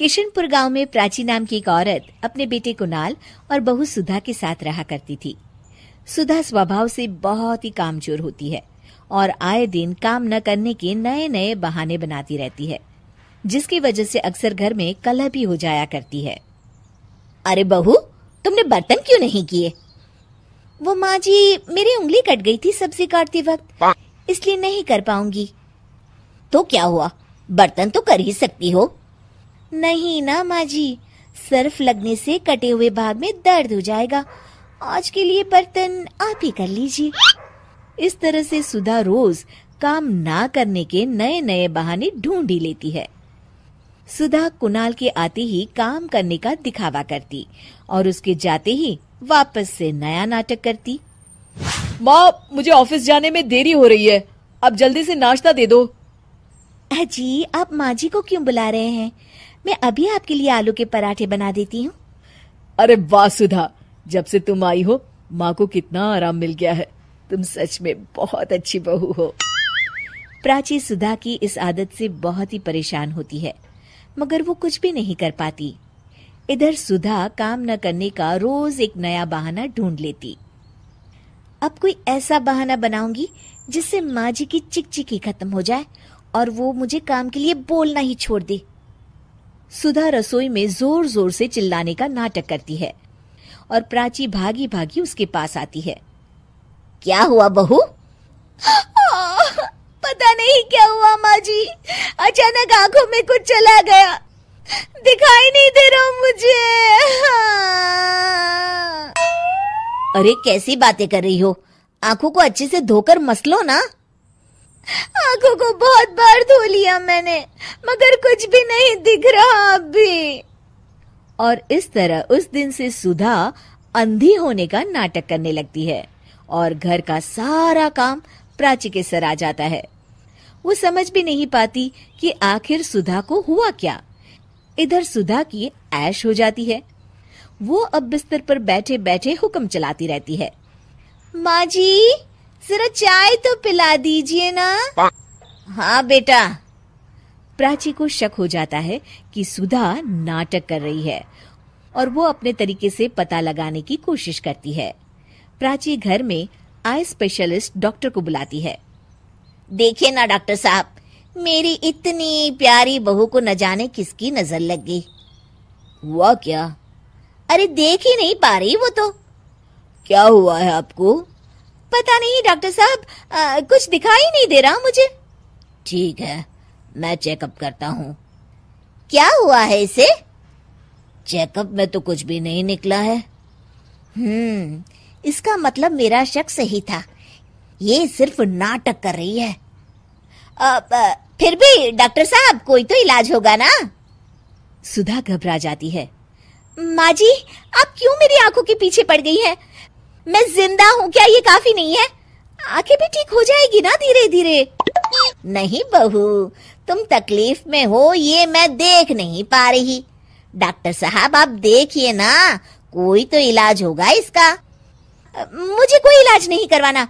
किशनपुर गांव में प्राची नाम की एक औरत अपने बेटे कुणाल और बहू सुधा के साथ रहा करती थी सुधा स्वभाव से बहुत ही कामचोर होती है और आए दिन काम न करने के नए नए बहाने बनाती रहती है जिसकी वजह से अक्सर घर में कलह भी हो जाया करती है अरे बहू तुमने बर्तन क्यों नहीं किए वो माँ जी मेरी उंगली कट गई थी सब्जी काटते वक्त इसलिए नहीं कर पाऊंगी तो क्या हुआ बर्तन तो कर ही सकती हो नहीं ना माँ जी सर्फ लगने से कटे हुए भाग में दर्द हो जाएगा आज के लिए बर्तन आप ही कर लीजिए इस तरह से सुधा रोज काम ना करने के नए नए बहाने ढूंढ ही लेती है सुधा कुणाल के आते ही काम करने का दिखावा करती और उसके जाते ही वापस से नया नाटक करती माँ मुझे ऑफिस जाने में देरी हो रही है अब जल्दी से नाश्ता दे दो अजी आप माँ जी को क्यों बुला रहे हैं मैं अभी आपके लिए आलू के पराठे बना देती हूँ अरे वासुधा जब से तुम आई हो माँ को कितना आराम मिल गया है तुम सच में बहुत अच्छी बहू हो प्राची सुधा की इस आदत से बहुत ही परेशान होती है मगर वो कुछ भी नहीं कर पाती इधर सुधा काम न करने का रोज एक नया बहाना ढूंढ लेती अब कोई ऐसा बहाना बनाऊंगी जिससे माँ जी की चिकचिकी खत्म हो जाए और वो मुझे काम के लिए बोलना ही छोड़ दे सुधा रसोई में जोर जोर से चिल्लाने का नाटक करती है और प्राची भागी भागी उसके पास आती है क्या हुआ बहू पता नहीं क्या हुआ माँ जी अचानक आंखों में कुछ चला गया दिखाई नहीं दे रहा मुझे हाँ। अरे कैसी बातें कर रही हो आंखों को अच्छे से धोकर मसलो ना आंखों को बहुत बार धो लिया मैंने मगर कुछ भी नहीं दिख रहा अब और इस तरह उस दिन से सुधा अंधी होने का नाटक करने लगती है और घर का सारा काम प्राची के सर आ जाता है वो समझ भी नहीं पाती कि आखिर सुधा को हुआ क्या इधर सुधा की ऐश हो जाती है वो अब बिस्तर पर बैठे बैठे हुक्म चलाती रहती है माँ जी जरा चाय तो पिला दीजिए ना हाँ बेटा प्राची को शक हो जाता है कि सुधा नाटक कर रही है और वो अपने तरीके से पता लगाने की कोशिश करती है प्राची घर में आई स्पेशलिस्ट डॉक्टर को बुलाती है देखिए ना डॉक्टर साहब मेरी इतनी प्यारी बहू को न जाने किसकी नजर लग गई हुआ क्या अरे देख ही नहीं पा रही वो तो क्या हुआ है आपको पता नहीं डॉक्टर साहब कुछ दिखाई नहीं दे रहा मुझे ठीक है मैं चेकअप करता हूँ क्या हुआ है इसे चेकअप में तो कुछ भी नहीं निकला है हम्म इसका मतलब मेरा शक सही था ये सिर्फ नाटक कर रही है आ, आ, फिर भी डॉक्टर साहब कोई तो इलाज होगा ना सुधा घबरा जाती है माँ जी आप क्यों मेरी आंखों के पीछे पड़ गई हैं? मैं जिंदा हूँ क्या ये काफी नहीं है आंखें भी ठीक हो जाएगी ना धीरे धीरे नहीं बहू तुम तकलीफ में हो ये मैं देख नहीं पा रही डॉक्टर साहब आप देखिए ना कोई तो इलाज होगा इसका मुझे कोई इलाज नहीं करवाना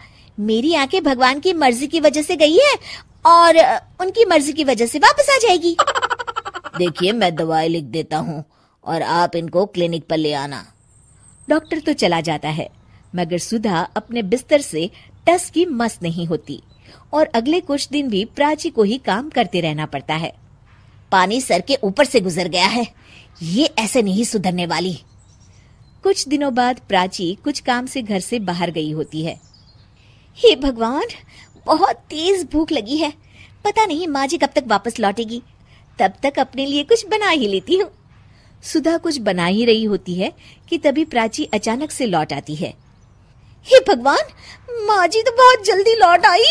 मेरी आंखें भगवान की मर्जी की वजह से गई है और उनकी मर्जी की वजह से वापस आ जाएगी देखिए मैं दवाई लिख देता हूँ और आप इनको क्लिनिक पर ले आना डॉक्टर तो चला जाता है मगर सुधा अपने बिस्तर से टस की मस नहीं होती और अगले कुछ दिन भी प्राची को ही काम करते रहना पड़ता है पानी सर के ऊपर से गुजर गया है ये ऐसे नहीं सुधरने वाली कुछ दिनों बाद प्राची कुछ काम से घर से बाहर गई होती है हे भगवान बहुत तेज भूख लगी है पता नहीं माँ जी कब तक वापस लौटेगी तब तक अपने लिए कुछ बना ही लेती हूँ सुधा कुछ बना ही रही होती है कि तभी प्राची अचानक से लौट आती है हे भगवान माँ जी तो बहुत जल्दी लौट आई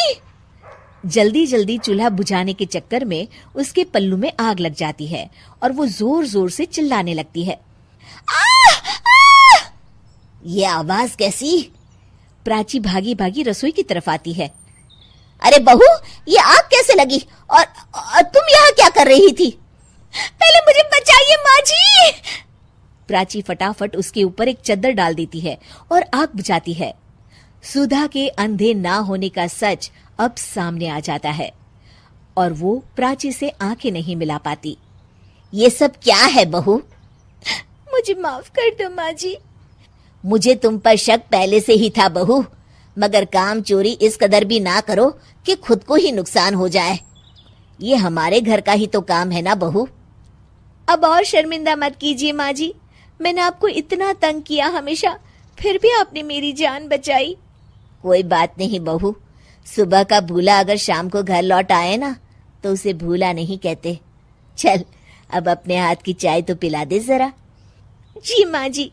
जल्दी जल्दी चूल्हा बुझाने के चक्कर में उसके पल्लू में आग लग जाती है और वो जोर जोर से चिल्लाने लगती है आ, आ! ये आवाज कैसी प्राची भागी भागी रसोई की तरफ आती है अरे बहू ये आग कैसे लगी और, और तुम यहाँ क्या कर रही थी पहले मुझे बचाइए माँ जी प्राची फटाफट उसके ऊपर एक चद्दर डाल देती है और आग बुझाती है सुधा के अंधे ना होने का सच अब सामने आ जाता है और वो प्राची से आंखें नहीं मिला पाती ये सब क्या है बहू मुझे माफ कर दो माँ जी मुझे तुम पर शक पहले से ही था बहू मगर काम चोरी इस कदर भी ना करो कि खुद को ही नुकसान हो जाए ये हमारे घर का ही तो काम है ना बहू अब और शर्मिंदा मत कीजिए माँ जी मैंने आपको इतना तंग किया हमेशा फिर भी आपने मेरी जान बचाई कोई बात नहीं बहू सुबह का भूला अगर शाम को घर लौट आए ना तो उसे भूला नहीं कहते चल अब अपने हाथ की चाय तो पिला दे जरा जी माँ जी